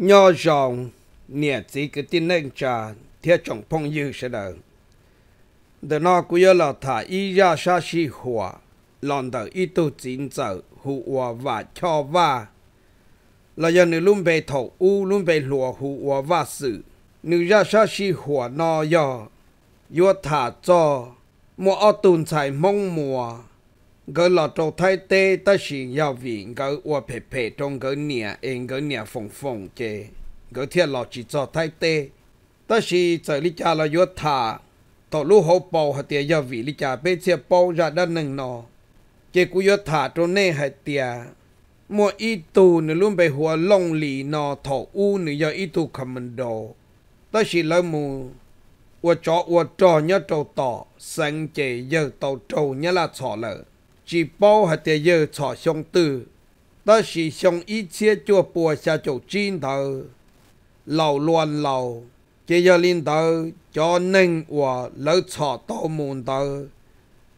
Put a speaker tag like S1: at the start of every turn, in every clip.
S1: นยอจงเนี่ยจีก็ตินเนจ้าเทียจงพงยืเสนเดนอกุยลาถาอียาชาชีหัวลอนเดออีตุจินจาหัวว่าชอบว่าเรายังนลุ่มไปถกอูลุ่มไปหลัวหัวว่าสื่อนึยาชาชีหัวนอยอยัวถาจอมัวอตุนใส่มงมัว cái lọ trâu thay tê ta chỉ giao vì cái ua phê phê trong cái nhà em cái nhà phong phong chê cái thiệt lọ chỉ cho thay tê ta chỉ trời lý cha là yếu thả tổ lũ hậu bầu hạt tiề giao vị lý cha bê chia bầu ra đa nâng nọ chê cú yếu thả trong nê hạt tiề mua ít tu nữa luôn bị hùa lông lì nọ thổ u nữa do ít tu cầm mình đồ ta chỉ lỡ mù ua chó ua trò nhớ trâu tỏ sáng chế giờ tàu trâu nhớ là xỏ lỡ chỉ bảo hạt tiền yêu cho xong tử, đó là xong ý chế cho bùa xa chỗ chín thờ, lâu loạn lâu, chỉ cho linh thờ cho nên và lỡ cho tổ môn thờ,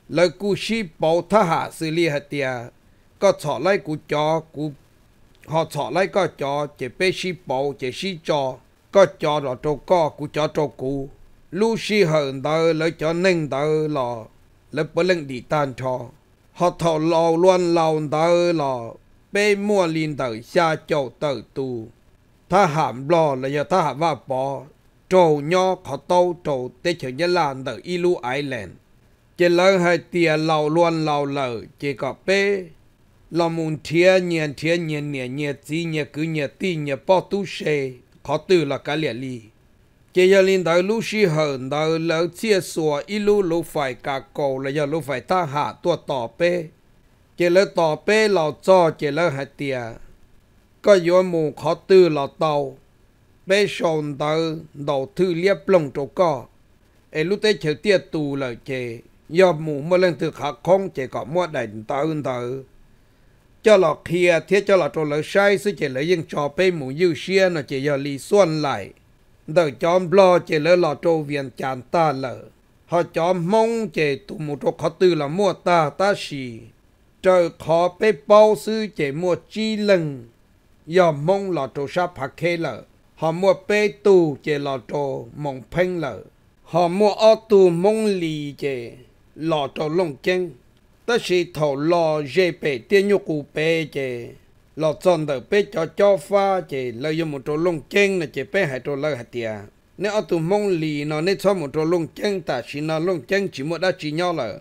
S1: lỡ cụ sĩ bảo thả hạ xử lý hạt tiền, có cho lại cụ cho cụ họ cho lại có cho chỉ bế sĩ bảo chỉ sĩ cho có cho rồi cho có cụ cho cho cụ lưu sĩ hận thờ lỡ cho nên thờ lỡ lỡ bất lưng đi tan cho họ thọ lò luôn lò tờ lò bê mua liền tờ xa châu tờ tu ta hàm lò là giờ ta hàm vào bò trầu nho họ tâu trầu tê chở nhớ làn tờ ilu island chỉ lỡ hai tia lò luôn lò lờ chỉ có bê lò muốn thia nhiên thia nhiên nhiên nhiên gì nhiên cứ nhiên ti nhiên bao tu xe khó tư là cái liệt li chỉ giờ linh đầu lúc sĩ hơn đầu lỡ chia sủa ít lúc lúc phải cả cầu là giờ lúc phải ta hạ tua tỏ bê chỉ lỡ tỏ bê lò cho chỉ lỡ hạt tiề có yếu mù khó tư lò tàu bê sồn đầu đầu thư liếp lông chỗ co ấy lúc tới chở tiệt tù là chê do mù mà lên từ khả không chỉ có mua đảnh ta ơn ta cho lọ kia thiết cho lọ trộn lỡ sai sư chỉ lỡ dân cho bê mù dư xia nó chỉ giờ lì xuân lại đỡ chom lo chế lỡ lọ trâu viên chán ta lỡ họ chom mong chế tụ mù trô khó tư là mua ta ta xì trở khó bê bao sư chế mua chi lưng giờ mong lọ trâu sắp hạ khê lỡ họ mua bê tù chế lọ trâu mong phênh lỡ họ mua ô tù mong lì chế lọ trâu lông chân ta xì thổ lo dê bê tiên nhu cụ bê chế lọt chọn đầu bé cho cho pha chỉ lấy dụng một trò lông chân là chỉ bé hai trò lợi hạt tiền. nếu ở tụ mông lì nó nên cho một trò lông chân ta chỉ nó lông chân chỉ một đã chỉ nhau là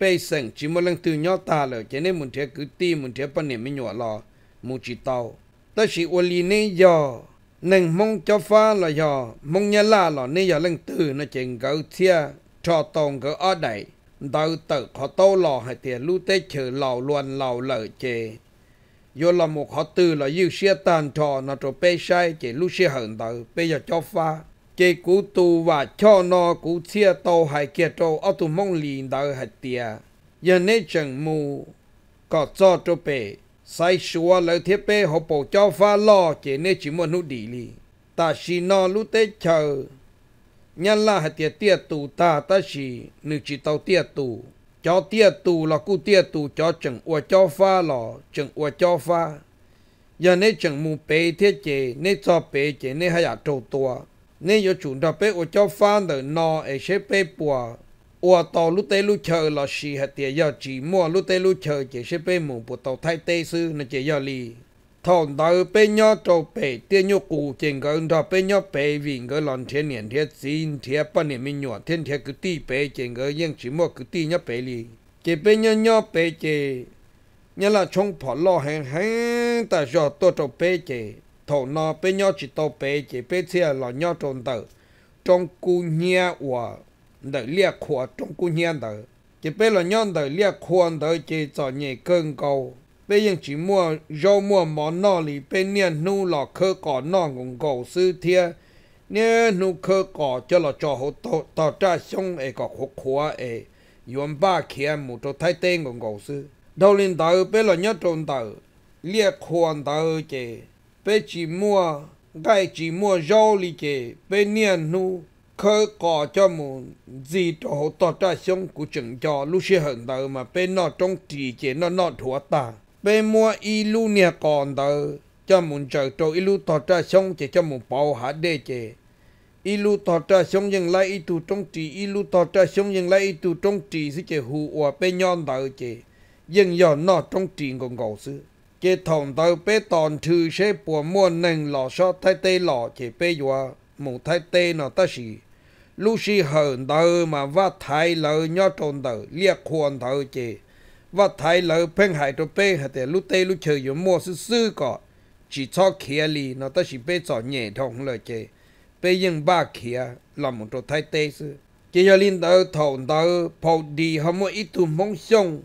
S1: bé sừng chỉ một lần từ nhau ta là chỉ nên một thế cứ ti một thế bận niệm mới nhỏ lọ một chỉ tàu ta chỉ ôn lì nên giờ nên mong cho pha là giờ mong nhà la là nên giờ lần từ nó chỉ gấu thia cho tông gấu ở đây đầu tự họ tàu lò hạt tiền lũ tê chữ lò luôn lò lợi chê yo là một họ tư là yêu xe tàn trò nó trò bê sai chỉ lúc xe hận tử bây giờ cho pha chỉ cú tu và cho nó cú xe tàu hay kia trâu ở tu mong liền tử hay tia giờ nế chẳng mù có cho trò bê sai xua lỡ thiết bê họ bổ cho pha lo chỉ nế chỉ muốn nút đi li ta xì nó lúc tết chờ nhân là hay tia tia tu ta ta xì nữ chỉ tàu tia tu cho tia tù là cu tia tù cho chừng ua cho pha lò chừng ua cho pha giờ nên chừng mù bể thế chế nên cho bể chế nên hay là trâu tua nên yo chủ đập bể ua cho pha nở nọ ấy sẽ bể bùa ua tò lúc tê lúc chờ là xì hạt tiền giờ chỉ mua lúc tê lúc chờ chế sẽ bể mù bùa tàu thay tê sư nên chế giờ lì thằng đầu bên nhau cho bé tiền nhau cụ tiền cái ông đó bên nhau bé vì cái lần thiên niên thiên sinh thiên ba niên mình nhọ thiên thiên cứ tỷ bé tiền cái yên chỉ mua cứ tỷ nhau bé đi chỉ bên nhau nhau bề chỉ nhớ là trong phò lo hàng hàng ta cho tôi cho bé chỉ thằng nó bên nhau chỉ tôi bé chỉ bé xe là nhau trong đầu trong cụ nhà và đời liệt khoa trong cụ nhà đời chỉ bé là nhau đời liệt khoa đời chỉ cho nhẹ cơn cầu bây giờ chỉ mua rau mua món nọ lì bên niên nu lọ khơ cỏ nọ cũng cầu sư thiê nè nu khơ cỏ cho lọ cho hồ tỏ tỏ ra xong ấy có khổ khóa ấy yuan ba kia mù cho thái tên cũng cầu sư đầu linh tàu bây lọ nhớ trộn tàu lia khoan tàu chê bây chỉ mua gai chỉ mua rau lì chê bên niên nu khơ cỏ cho mù gì cho hồ tỏ ra xong cũng chừng cho lúc xe hận tàu mà bên nọ trong trì chê nó nọ thua ta bên mua ilu nia còn tờ cho mình chờ trâu ilu thọ ra xong chỉ cho mình bảo hạ đệ chế ilu thọ ra xong dừng lại itu trong trì ilu thọ ra xong dừng lại itu trong trì sẽ chế hù ở bên nhon tờ chế dừng giờ nó trong trì còn gầu sư chế thòng tờ bé tòn thư sẽ bùa mua nâng lọ so thay tê lọ chỉ bé dùa một thay tê nó ta sĩ, lúc xì hờn tờ mà vắt thay lờ nhó trồn tờ liệt khuôn tờ chế ว่าไทยเราเพ่งหายตัวเป้แต่ลูเตลูเชยอยู่มั่วซื่อก็จีชอบเขียลีนาต่สิเป้จอดเหน่ทองเลยเจเป้ยังบ้าเขียลำมุนตัวไทยเตซื่อ เจียลินเตอถอนเตอพอดีเขามัอีตุ่มงชงห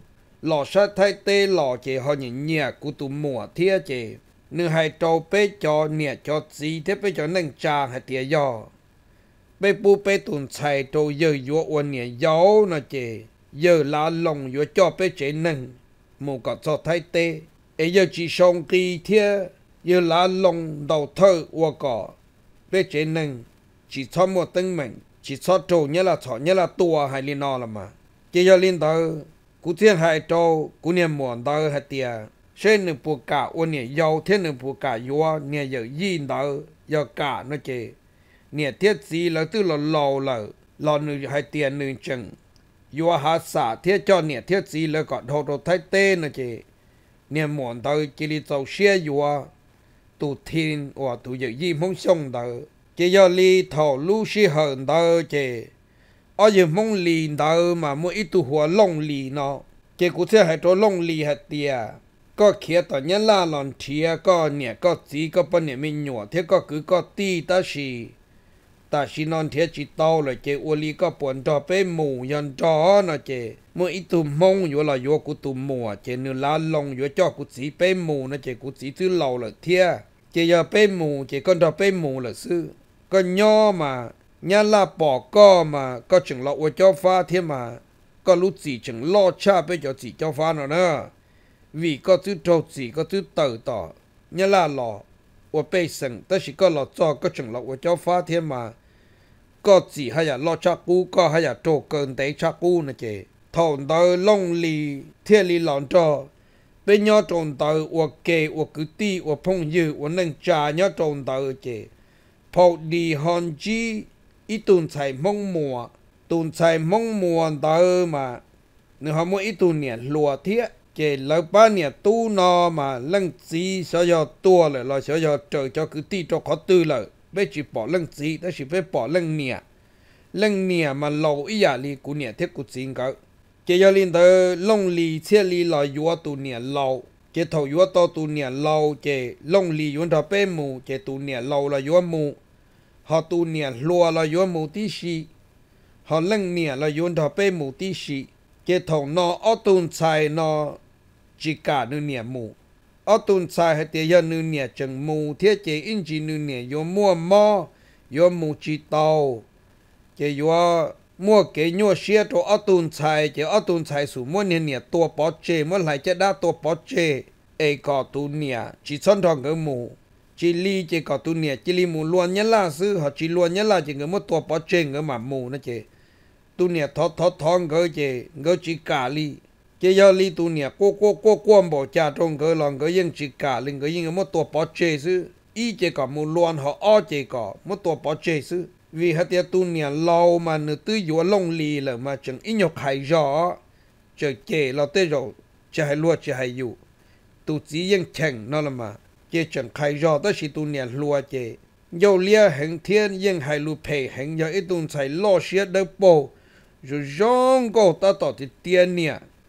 S1: ล่อชาไทยเตหล่อเจเอนเนี่ยกูตุมัวเทียเจ เนื้อหายตัวเป้จอเนี่ยจอดสีเทเป้จอนั่งจางหาเตียย่อเป้ปูเป้ตุ่นใสตโตเยอะยัวอวนเนี่ยยาวนะเจ giờ là lòng vừa cho bé chế nâng mù cả cho thái tế, ấy giờ chỉ xong kỳ thia giờ là lòng đầu thơ và cả, bé chế nâng chỉ cho một tinh mình chỉ cho trâu nhớ là cho nhớ là tua hay liên nó là mà chỉ giờ liên tờ cú thiên hai trâu cú niệm muộn tờ hay tiề, trên nên bộ cả ô nè giàu thiên nên bộ cả yo nè giờ yin tờ giờ cả nó chế nè thiết gì là tư là lò là lò nửa hai tiền nửa chừng ยัวหาสาเทียจอเนี่ยเทียสีเลยก็โดดไทยเต้นะเจเนี่ยหมอนเตอจิลิเจ้าเชียยัวตูทินว่าตูเยยี่มงชงเตอเจยอลีทอลูชิเหินเตอเจอ้อยมงลีเตอมามัวอีตูหัวลงลีเนาะเจกูเชื่อให้ตัวลงลีหัดเตียก็เขียตอนนี้ล่าหลอนเทียก็เนี่ยก็สีก็ปนเนี่ยมีหนวดเทียก็คือก็ตีตาชี ta xin non thiết chỉ tao là chế ô li có bọn cho bé mù nhân cho nó chế mỗi ít tụm mông yếu là yếu của tụm mùa chế nửa lá lông yếu cho của sĩ bé mù nó chế của sĩ thứ lâu là thiết chế giờ bé mù chế con cho bé mù là sư con nho mà nhà là bỏ co mà có chừng lọ ô cho pha thế mà có lúc gì chừng lo cha bé cho chỉ cho pha nó nữa vì có thứ trâu gì có thứ tờ tỏ nhà là lọ 我被审，但是个老早个种了，我叫法天嘛，个字还要老吃苦，个还要做工地吃苦那些，同到弄里天里浪着。เป็นยอดจนเตอว่าเกว่ากุตีว่าพงยืว่านั่งจายอดจนเตอเจพอดีฮอนจีอีตุนใส่มงมัวตุนใส่มงมัวเตอมาเนื้อหอมอีตุนเนี่ยหลัวเทีย cái lão ba nè tu nó mà lăng gì sợ giờ tua lại là sợ giờ trở cho cứ ti cho khó tư là bây chỉ bỏ lăng gì đó chỉ phải bỏ lăng nè, lăng nè mà lâu ý à li của nhà thiết của chính cậu cái giờ linh tới lông lì xe lì là yếu tu nè lâu cái thầu yếu tu tu nè lâu cái lông lì yếu thọ bé mù cái tu nè lâu là yếu mù họ tu nè lúa là yếu mù tí xì họ lăng nè là yếu thọ bé mù tí xì cái thầu nó ở tu xài nó chỉ cả nương nhẹ mù ở tuần sai hay tiền dân nương nhẹ chừng mù thế chế in chỉ nương nhẹ yo mua mò yo mù chì tàu chế yo mua cái nhua xe cho ở tuần sai chế ở tuần sai sủ mua nhẹ nhẹ tua bỏ chế mua lại chế đa tua bỏ chế ai có tu nhẹ chỉ chân thằng cái mù chỉ li chế có tu nhẹ chỉ li mù luôn nhất là sư họ chỉ luôn nhất là chế người mua tua bỏ chế người mà mù nó chế tu nhẹ thọ thọ thọ người chế người chì cả li chế do li tu nè cô cô cô cô bỏ cha trong cái lòng cái yên chỉ cả linh cái yên một tổ bỏ chế sư ý chế cả một loan họ o chế cả một tổ bỏ chế sư vì hết tiệt tu nè lâu mà nữ tư vừa lông lì là mà chẳng ít nhọc hại rõ chờ chế là tới rồi chờ hay lúa chờ hay dụ tu chỉ yên chèn nó là mà chế chẳng khai rõ tới si tu nè lúa chế dầu lia hàng thiên yên hay lúa phê hàng giờ ít tu chạy lo xiết đâu bộ rồi rong cổ ta tỏ thì tiền nè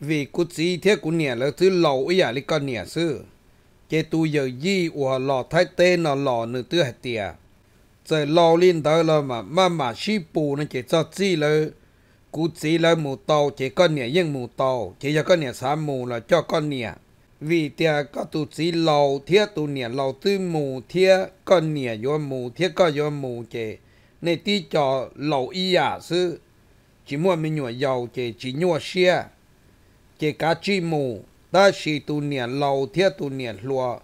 S1: vì cú chỉ thế cú nè là thứ lẩu ấy à lý con nè sư cái tu giờ gì của lò thái tê nó lò nửa tư hạt tiề giờ lò lên đó là mà mà mà xí bù nó chế cho chi là cú chỉ là mù tàu chế con nè nhưng mù tàu chế cho con nè xá mù là cho con nè vì tiề có tu chỉ lầu thiết tu nè lầu tư mù thiết con nè do mù thiết có do mù chế nên tí cho lầu y à sư chỉ mua mình nhồi giàu chế chỉ nhồi xe chỉ cá chi mù ta chỉ tu niệm lâu thiết tu niệm lúa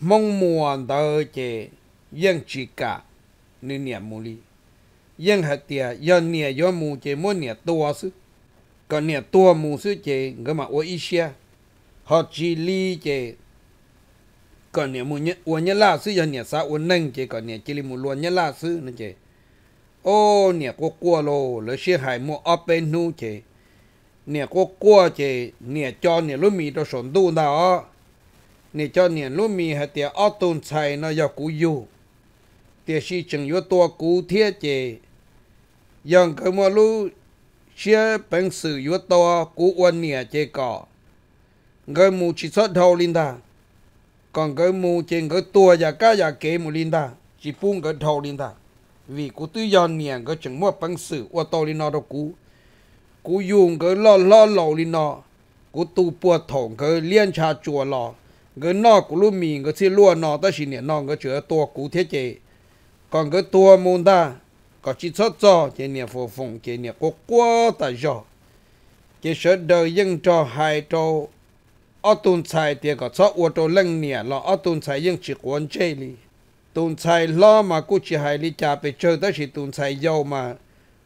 S1: mong muốn tới chỉ yên chỉ cả nên niệm mù li yên hạt tiệt yên niệm yên mù chỉ muốn niệm tua sư còn niệm tua mù sư chỉ cái mà ôi ít xe họ chỉ li chỉ còn niệm mù nhớ ôi nhớ la sư yên niệm sa ôi nâng chỉ còn niệm chỉ li mù luôn nhớ la sư nên chỉ ô niệm quá quá lô lỡ xe hải mua ở bên nu chỉ เนี่ยก็กลัวเจเนี่ยจอเนี่ยรู้มีตัวสนดูนะอ๋อเนี่ยจอเนี่ยรู้มีฮะเตียออตุนใช่นะยากูอยู่เตียชีจึงอยู่ตัวกูเทียเจยังก็มารู้เชื่อเป็นสื่ออยู่ตัวกูวันเนี่ยเจก่อเงินมูชิสดทอลินดาก่อนเงินมูเจงก็ตัวอยากก็อยากเกมูลินดาจีปุ้งก็ทอลินดา vì cô tư do niệm có chẳng mua bằng sự ô tô lên nó đâu cú cú dùng cái lo lo lầu đi nọ cú tu bùa thổng cái liên trà chùa lò cái nọ cú lu mì cái xí lúa nọ ta xin nè nọ cái chữa tua cú thế chế còn cái tua môn ta có chỉ sót cho chế nè phù phùng chế nè cố quá ta giò chế sợ đời dân cho hai cho ở tuần sai thì có sót ô tô lăng nè lo ở tuần sai dân chỉ quan chế li tuần sai lo mà cú chỉ hai li cha bị chơi ta chỉ tuần sai giàu mà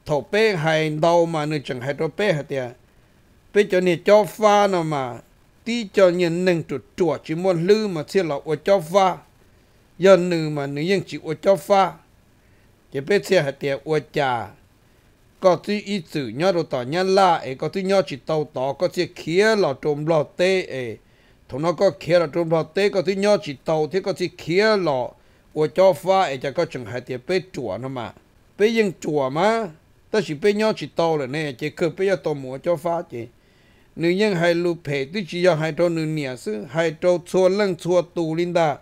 S1: thổ bê hay đâu mà nữ chẳng hay đâu bê hay tiệt bây giờ nè cho pha nó mà tí cho nhân nâng trụ chùa chỉ muốn lư mà xia là ô cho pha giờ nữ mà nữ nhân chỉ ô cho pha chỉ bê xia hay tiệt ô trà có thứ ý chữ nhớ đồ tỏ nhớ la ấy có thứ nhớ chỉ tàu tỏ có thứ khía là trộm lò tê ấy thằng nó có khía là trộm lò tê có thứ nhớ chỉ tàu thế có thứ khía là ô cho pha ấy chả có chẳng hay tiệt bê chùa nó mà bê dân chùa mà ta chỉ bây nhau chỉ to là nè chỉ cứ bây giờ to mua cho phá chỉ nữ nhân hay lụp phê tôi chỉ cho hai trâu nữ nhẹ sư hai trâu chua lăng chua tù linh đà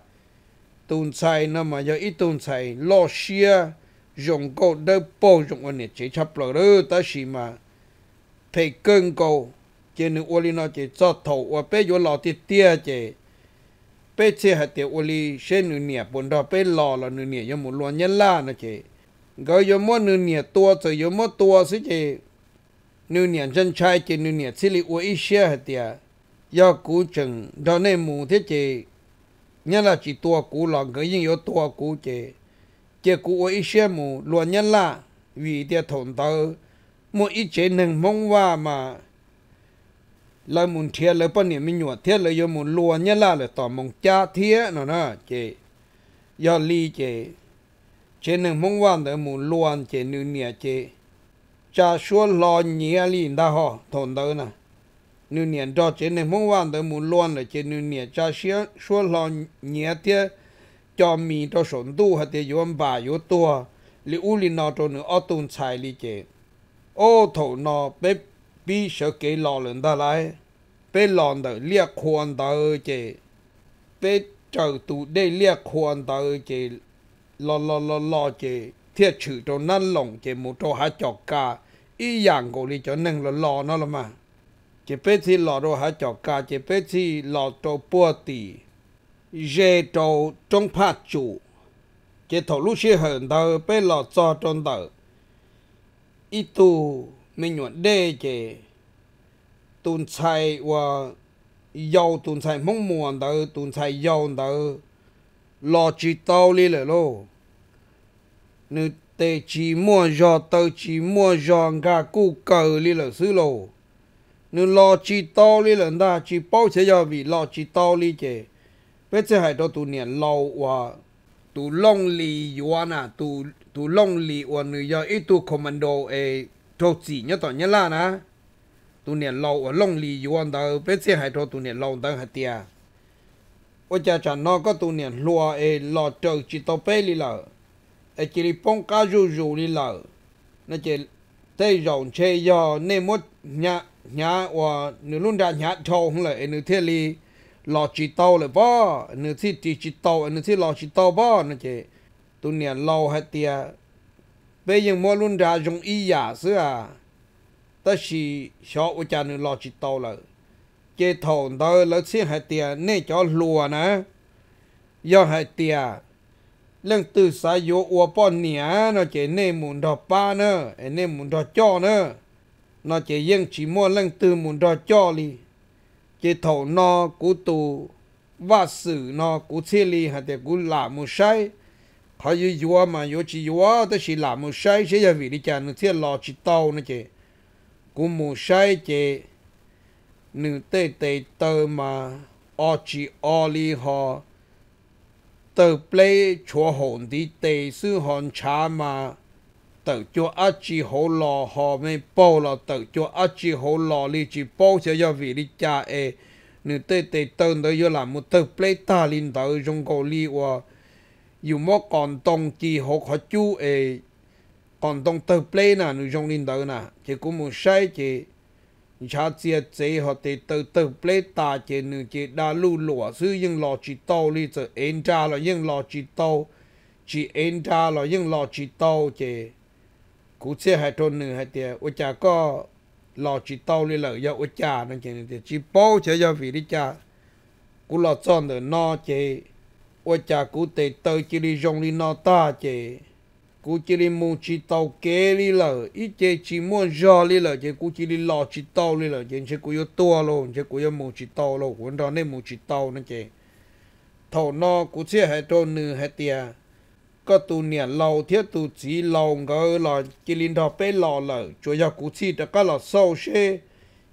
S1: tùn xài nó mà giờ ít tùn xài lo xia dùng cổ đỡ bồ dùng ổn chỉ chấp lỡ đó ta chỉ mà phê cơn cổ chỉ nữ ô linh nó chỉ cho thầu và bây giờ lọ tiệt chỉ bây giờ hạt tiệt ô linh sẽ nữ nhẹ bốn đó bây lọ là nữ nhẹ cho một luôn nhân la nó chỉ gọi yo mo nư nia tua cho yo mo tua sĩ chị nư nia chân trai chị nư nia xí li uy xia hả tia do cú chừng đó nên mù thế chị nhất là chỉ tua cú lòng cái nhưng yo tua cú chị chị cú uy xia mù luôn nhân là vì tia thổn tơ một ít chế nâng mong wa mà la muốn thiệt lời bao nhiêu mi nhụa thiệt lời yo muốn luôn nhân là lời tỏ mong cha thiệt nó nè chị do li chị chế nên mong quan tới mù luân chế nữ nè chế cha xua lo nhía à li đa họ thôn đỡ nè nữ nè cho chế nên mong quan tới mù luân là chế nữ nè cha xia xua lo nhía à tia cho mi cho sổn tu hạt tia yuan bà yu tua li u li nọ cho nữ ở tôn sai li chế ô thổ nọ bếp bi sợ kế lo lần ta lại bê lòn đỡ liệt khoan đỡ chế bê chờ tu để liệt khoan đỡ chế lo lo lo lo chế thiết chữ cho năn lòng chế một cho há cho ca ý dạng của lì cho nên là lo nó là mà chế bé thì lo đồ há cho ca chế bé thì lo cho bùa tì dễ cho trong phát chủ chế thổ lúc xưa hờn đầu bé lo cho trong đầu ít tu mình nhuận đê chế tuần sai và giàu tuần sai mong muốn đầu tuần sai giàu đầu lo chỉ tao li lệ lô nữ tê chỉ mua giò tàu chỉ mua giò gà cu cờ li lệ xứ lô nữ lo chỉ tao li lệ ta chỉ bao sẽ giờ vì lo chỉ tao li chè bây giờ hai đó tu niệm lâu và tu long li yuan à tu tu long li yuan nữ giờ ít tu commando ê e cho chỉ nhớ tỏ nhớ là na tu niệm lâu và long li yuan đó bây giờ hai đó tu niệm lâu đang hạt tiệt ô cha cha nó có tu niệm lùa e lò trâu chỉ tao phê li lợ e chỉ đi bông cá rù rù li lợ nó chỉ tê rộng chê do nê mốt nhà nhà và nữ luôn đã nhà trâu không lại nữ thiên li lò chỉ tao là bó nữ thi chỉ chỉ tao nữ thi lò chỉ tao bó nó chỉ tu niệm lâu hay tia bây giờ mua luôn đã dùng y giả xưa à ta chỉ cho ô cha nữ lò chỉ tao là chế thổn đó là xin hãy tiền nên cho lùa nè do hãy tiền lưng từ xa yếu ua bò nỉa nó chế nên muốn đọc ba nữa nên muốn đọc cho nè, nó chế yên chỉ mua lưng từ muốn đọc cho đi, chế thổn nó cú tù và xử nó cú chia li hãy tiền cú làm một sai họ yếu yếu mà yếu chỉ yếu tới chỉ làm một sai sẽ là vì đi chàng nó thiết lo chỉ tàu nó chế cú một sai chế nữ tê tê tơ mà ở chỉ ở li họ tờ play chúa hồn đi tê sư hòn cha mà tờ chúa ở chỉ hồ lò họ mới bao là tờ chúa ở chỉ hồ lò li chỉ bao sẽ do vị đi cha e nữ tê tê tơ đó yo là một tờ play ta linh tờ trong cổ li và dù mà còn tông chỉ hồ họ chú e còn tông tờ play nà nữ trong linh tờ nà chỉ cũng muốn sai chỉ cha chia chế họ thì từ từ lấy ta chế nữ chế đã lù lụa sư nhưng lo chỉ tàu đi từ em cha là nhưng lo chỉ tàu chỉ em cha là nhưng lo chỉ tàu chế cú xe hai thôn nữ hai tiệt ôi cha có lo chỉ tàu đi lợi do ôi cha nên chế thì chỉ bao chế do vì đi cha cú lo chọn được no chế ôi cha cú tê tơ chỉ đi rong đi no ta chế cú chỉ đi mua chỉ tàu kế đi lờ ít chế chỉ mua giò đi lờ chế cú chỉ đi lò chỉ tàu đi lờ chế chế cú yo tua luôn chế cú yo mua chỉ tàu luôn cuốn đó nên mua chỉ tàu nên chế thầu nó cú chia hai trâu nư hai tia có tu nè lâu thiết tu chỉ lâu ngỡ lò chỉ linh đó bé lò lờ cho ya cú chỉ đã có lò sâu xe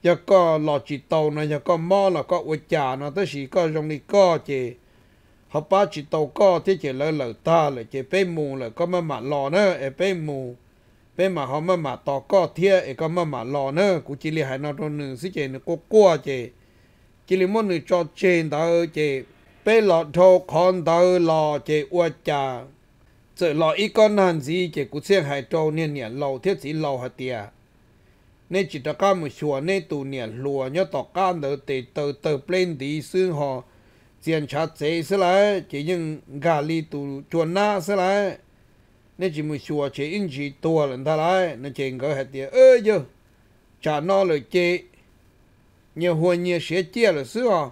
S1: ya có lò chỉ tàu này ya có mò là có uất chả nó tới chỉ có trong đi có chế họ ba chỉ tàu co thì chỉ lỡ lỡ ta lỡ chỉ bé mù lỡ có mà mà lò nữa ở bé mù bé mà họ mà mà tàu co thế ở có mà mà lò nữa cụ chỉ li hai nó thôi nữa xí chỉ nó cố qua chỉ chỉ li muốn nữa cho trên đó chỉ bé lọ thô con đó lò chỉ uất cha sợ lò ít con hàng gì chỉ cụ xem hai trâu niên niên lâu thế chỉ lâu hạt tiệt nên chỉ ta cá một chùa nên tu niên lùa nhớ tàu cá nữa từ từ từ plane đi xương họ tiền trả chế sẽ lại chỉ những gà li tù chuồn na sẽ lại, nên chỉ mới xua chỉ in chỉ tua lần ta lại nên chỉ có hết tiền ơi chứ trả nó lời chế nhiều hồ nhiều sẽ chia là xứ à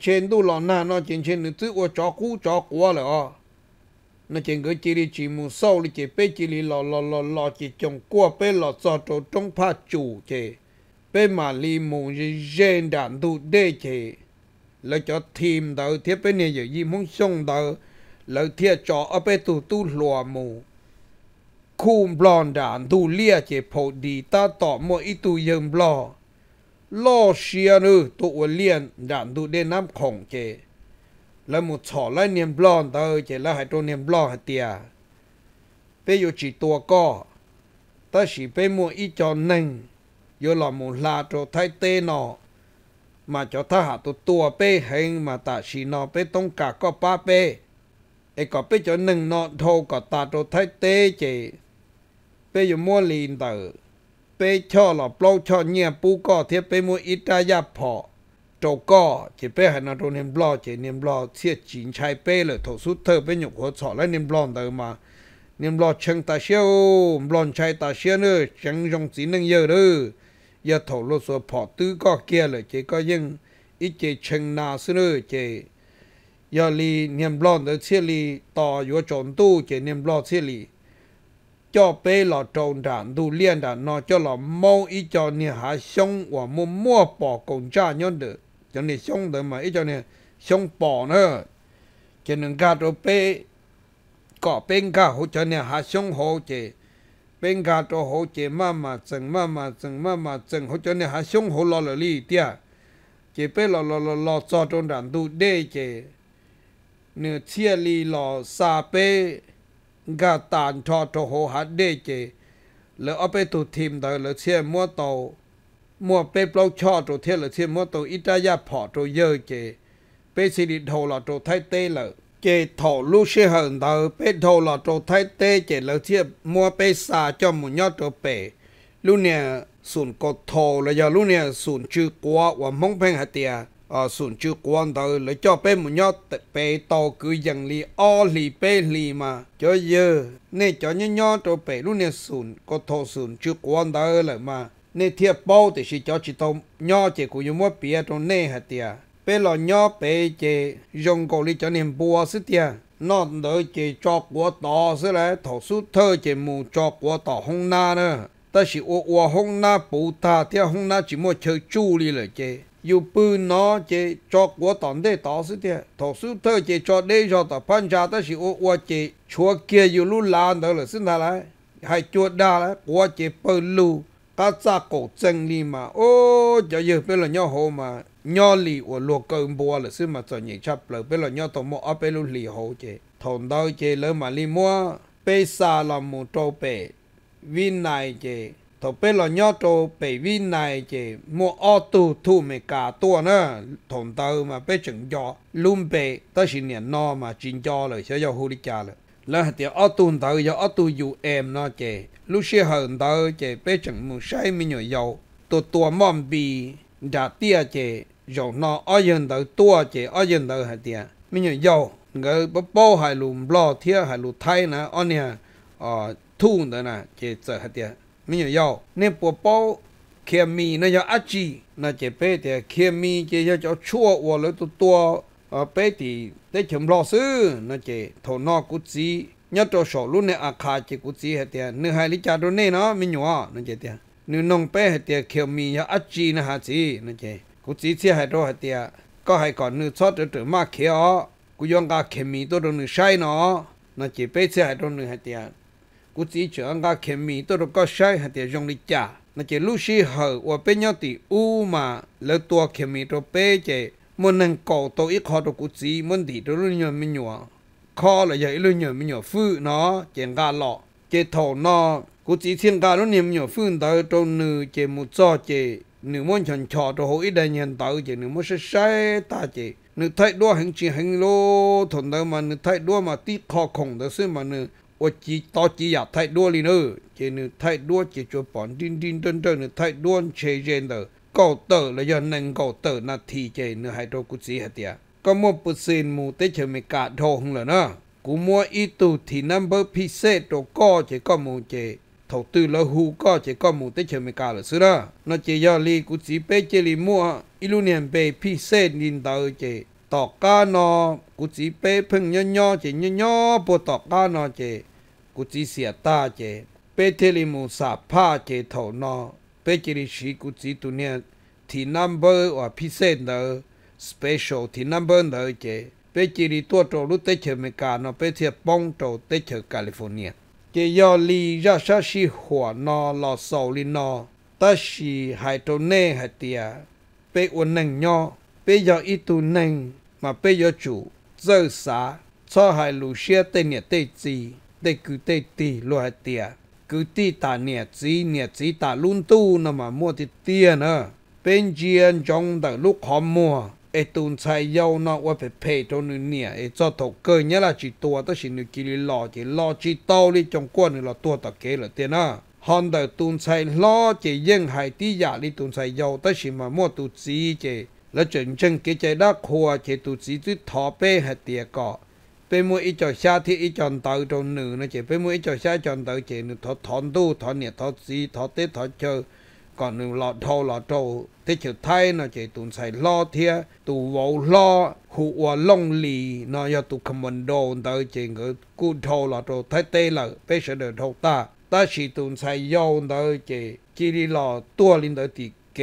S1: trên tu lò na nó trên trên nữ tư ô chó cú chó quá là à nó chỉ ngỡ chỉ đi chỉ mù sâu đi chỉ bê chỉ đi lò lò lò lò chỉ trồng qua bê lò sò trâu trong pha chủ chỉ, bê mà li mù dê đạn tu đê chỉ. แล้วจะทีมเดาเทียบไปเนี่ยอยางยิ่มุ่งชงเดาแล้วเทียจอเอาไปตู่ตู้หลัวหมูคู่บลอนด่านดูเลียเจ็บพอดีตาต่อมอีตูยัมบลอล่อเชียนูตัวเลียนด่านดูเดน้ำของเจ แล้วมุดฉอไล่เนียมบลอนเตอเจแล้วหายตัวเนียมบลอนหเตีย ไปอยู่จีตัวก็ตาสีไปมัวอีจอนหนึ่งอยู่หลอมูลาตัวไทยเตนอมาเจาทหารตัวตัวเป้เฮงมาตาชีนอเป้ต้องกาก็ป้าเป้ไอ้ก็เป้จาหนึ่งนอโทก็ตาตัวไทยเตเจเป้อยู่มัวลีนเตอเป้ช่อหล่อปล้ช่อเงียปูก็เทียบเป้มัวอิตายาพอโจก็เจเป้หันนาตัวเนียมบลอเจ เนียมบลอเสียจีนชายเป้เลยถูกสุดเธอเป้หยกหัวสอและเนียมบลอเตอมา เนียมบลอเชิงตาเชียวบลอชายตาเชียวเนอเชิงจงสีนึงเยอะเลย giờ thổ lô số phỏ tư có kia là chỉ có những ít chế chừng na xưa nữa chế giờ li niệm lo nữa chế li tỏ vô trộn tu chế niệm lo chế li cho bé lọ trộn đàn tu liên đàn nó cho lọ mâu ít cho ni hạ xong và mua mua bỏ công cha nhân được cho ni xong được mà ít cho ni xong bỏ nữa chế nên cả đồ bé có bên cả hỗ trợ ni hạ xong hỗ chế เป็นกาตัวหูเจมามาจังมามาจังมามาจังหวจนเนี่ยหาชงหูหล่อเลี่เดียเจไปหล่อหล่อหล่อจอดตรงดันดูเด้เจเนื้อเชียลีหล่อซาเป้กาตานทอตัวหหัดเด้เจแล้วเอาไปตุทีมเ่อแล้วเชี่ยมัวโตมัวไปเปล่าช่อตัวเทียแล้วเชี่ยมัวโตอิตายาพอตัวเยอะเจเปสิริโทหล่อตัวไทยเต้เลยเจถอลูเชหันเดาเปถอหลอดตตไทยเตเจเราเทียบมัวไปสาจอมมุญยอดตัวเปลูเนี่ยส่วนกดทอแล้วยาลูเนี่ยส่วนชื่อก่วว่ามงเพงหัตเตียอ่าส่วนชื่อกวนเดาเลยจาเปมุญยอดเปโตคือยังลีออลีเปลีมาจอเยอะเนี่ยจ่ยยอดตัวเปลูเนี่ยส่วนกดทอส่วนชื่อกวนเดาเลยมาเนี่ยเทียบเป้าแต่สิจอจิตตย่อเจกูยังมัวเปียตรงเนี่ยหัตเตีย bé lo nhỏ bé chế dùng cổ lý cho nên bùa sức tiền nó đỡ chế cho quá tỏ sức lại thổ sức thơ chế mù cho quá tỏ hông na nữa ta chỉ ô ô hông na bù ta thì hông na chỉ mua chơi chu đi là chế dù bư nó chế cho quá tỏn để tỏ sức tiền thổ sức thơ chế cho để cho tỏ phan cha ta chỉ ô ô chế chúa kia dù lú lan đó là xin ta lại hay chúa đa lại của chế bơ lưu ta cổ chân đi mà ô cho giờ bây là nhau hồ mà nhỏ lì của luộc cơm bùa là xứ mà cho nhị chấp lỡ bây giờ nhỏ tổ mộ áp bê lù lì hồ chê thôn đau chê lỡ mà lì mua bê xa là mù trô bê vi này chê thổ bê lò nhỏ trô bê vi này chê mua ô tù thu mê cả tua nữa thôn đau mà bê chừng gió lùm bê ta xin niệm no mà chín gió rồi sẽ cho hù đi chà rồi là hạt tiêu ô tù tàu do ô tù dù em nó chê lúc xưa hơn tàu chê bê chừng mù xay mi nhỏ dầu tổ tua mòm bì đã tia chê ยนออ้อยนตัวเจอ้อยนตัวหาเดียมิ่งยาวเงาปอหาลุมบลอเทียหาลุไทยนะอันเนี้ยอ่อ่ทุ่งเดนะเจเจอหาเดียมิ่งยาวเนี่ยปอปอเคมีนะยาอจีนะเจเป้เดียเคมีเจยจะชั่ววัวเลยตัวตัวเป้ตีได้ชมบลอซื้อนะเจทนอกุจีเนี่ยตัวโฉลุ่นเนี่ยอาคาเจกุจีหาเดียเนื้อหายลิจารุเน่เนาะมิ่งยาวนะเจเดียนี่นองเป้เหตียเขียวมียาอัจีนะฮะจีนะเจกูจีเสียให้ตัวเตียก็ให้ก่อนนึกชดจะถึงมาเขียวกูยองกาเคมีตัวนึงใช่เนาะนั่นจีไปเสียให้ตัวนึงให้เตียกูจีเชื่อกาเคมีตัวก็ใช่ให้เตียยองลิจ่านั่นจีลูกชีเหอว่าเป็นยอติอูมาแล้วตัวเคมีตัวเป๊ะเจมันนั่งก่อตัวอีกคอตัวกูจีมันดีตัวรุ่นยอนไม่หนัวคอเลยอย่างรุ่นยอนไม่หนัวฟื้นเนาะเจงกาหล่อเจถอเนาะกูจีเทียงการุ่นยอนไม่หนัวฟื้นเตอตัวนึงเจมุจ่อเจ nếu muốn chọn chọn đồ hội đại nhân tạo chứ nếu muốn sẽ sai ta chứ nếu thấy đua hành chỉ hành lô thuận đó mà nếu thấy đua mà tí khó khổng đó xem mà nếu ở chỉ to chỉ giả thấy đua liền nữa chứ nếu thấy đua chỉ cho bọn đinh đinh đơn đơn nếu thấy đua chế gen đó cầu tờ là do nên cầu tờ là thì chứ nếu hai đồ cũng gì hết tiệt có một bút xin mua tới chờ mình cả đồ không là nữa cũng mua ít tu thì number PC đồ co chỉ có mua chơi ถทตื้อละหูก็เจ๊ก็มูเตชเมกาละสุดานาเจยาลีกุสีเปเจลีมัว อิลุเนียนเปพี่เซนินเตาเจตอกกานอกุสีเปเพิ่งยอยอเจย่อยปวตอกกานอเจกุสีเสียตาเจเปเทลีมูสาผ้าเจถทนอ เปเจลิชีกุสีตุเนียนทีนัมเบอร์ว่าพ่เซนเนอสเปเชียลทีนัมเบอร์เนอเจเปเจลิตัวโตรุเตชเมกาเนอเปเทียปองโตเตชแคลิฟอร์เนีย chỉ do li ra sa si hỏa nó lò sầu li nó ta si hai trâu nê hai tia pe uốn nành nho pe do ít tu nành mà pe do chủ dơ xá cho hai lù xe tê nhẹ tê gì tê cứ tê tì lô hai tia cứ tì tà nhẹ gì nhẹ gì tà luôn tu nó mà mua thì tiền à bên chiên trong đã lúc họ mua ไอตุนใช้ยาวนอว่าเป็นเพจนึงเนี่ยไอจอดถกเกิเนี่ยละจีตัวต้องสินกิริหล่อจีหล่อจีโตลิจงกวนหล่อตัวตะเกลเตียนะฮอนเดอตุนใช้หล่อจีเยังหายที่ยาลิตุนใช้ยาวต้องสิมามตุจีเจแล้วจนจังเกจได้ขัวเจตุจีที่ทอเป้หเตียก็เป็นมวยอีจอดชาที่อีจอดเตาตรงหนึ่งนะเจเป็นมวยอีจอดชาจอดเตอเจนึงทอถอนตู้ถอนเนี่ยทอสีทอเต้ทอเจอก่อนหนึ่งหลอดโทหลอดโทที่จะไทยนะจะตุนใส่ล้อเทียตัววอลล้อหัวลงลีนะยาตุขมันโดนเตอจริงก็กูโทหลอดโทไทยเตละเปเสนอทตาตาสีตุนใส่ยาวเตอจจีริหลอตัวลินเตอติเก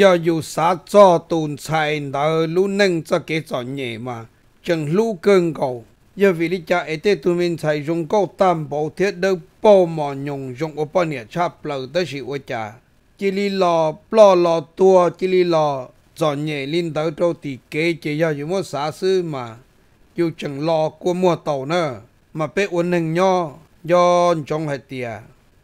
S1: ยาอยู่สาจอตุนใส่เตอลูนึ่งจะเกจอนเย่มาจึงลู่เกิงเก่า因为你家一代农民在中国担保铁的包毛用用我半年差不多都是我家。chỉ li lò lò lò tua chỉ li lò dọn nhẹ lên tới đâu thì kế chỉ do những mối xã sư mà yêu chẳng lò của mùa tàu nữa mà bé uốn hình nho do trong hệ tìa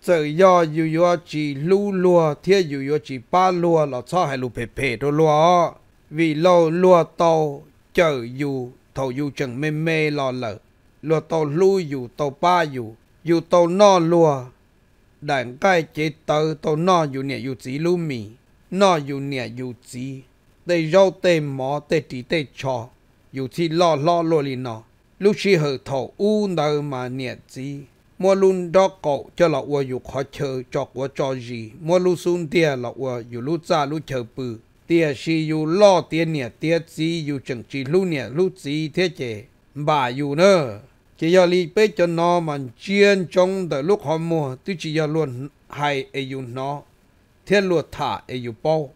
S1: sợ do yêu do chỉ lu lùa thế yêu do chỉ ba lùa là sao hay lù phê phê đồ lùa vì lò lùa tàu chở yêu thầu yêu chẳng mê mê lò lợ lùa tàu lu yêu tàu ba yêu, yêu tàu no lùa ด่งใกล้เจเตอตัวนออยู่เนี่ยอยู่สีลูมีนออยู่เนี่ยอยู่สีเตยเตหมอเตตีเตชออยู่ที่ล่อล่อโลลีนอลูกชีเหอทออู้เดอมาเนี่ยจีมัวลุนดอกเกาจะละวัวอยู่ขอเชอจอกวัวจอจีมัวลูซุนเตียละวัวอยู่ลูจ้าลูเชอปือเตียชีอยู่ล่อเตียเนี่ยเตียจีอยู่จังจีลูเนี่ยลูจีเทเจบ่าอยู่เนอ chỉ giờ li bê cho nó mà chiến trong từ lúc họ mua tôi chỉ giờ luôn hay ai dùng nó thiên luật thả ai dùng bao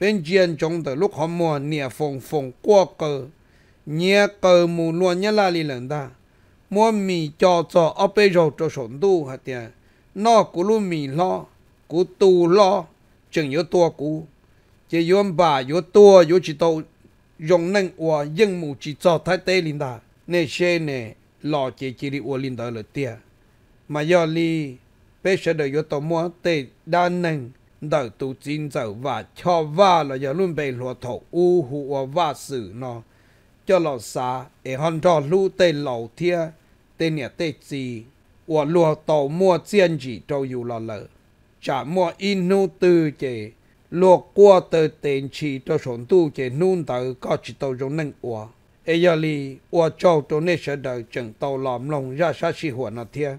S1: bên chiến trong từ lúc họ mua nhà phòng phòng qua cờ nhà cờ mù luôn nhà la li lần ta mua mì cho cho ở bên rồi cho sổn tu hạt tiền nó cũng luôn mì lo cũng tu lo chừng yếu tua cũ chỉ yếu bà yếu tua yếu chỉ tàu dùng năng hòa dân mù chỉ cho thái tê linh ta nè xe nè lò chỉ chỉ đi uống linh đó là tia mà do li bây giờ đời yếu tố mua tê đa nâng đời tu chín giờ và cho va là giờ luôn bị lúa thổ u hụ và xử nó cho lò xa để e hòn trò lu tê lầu thia tê nhà tê chi của lúa tàu mua chiên chỉ trâu yêu lò lợ chả mua in nu tư chế luộc qua tờ tiền chỉ cho sổn tu chế nun tờ có chỉ tàu giống nâng ua 哎呀哩，我早都那些的，正到南龙，也啥喜欢那天。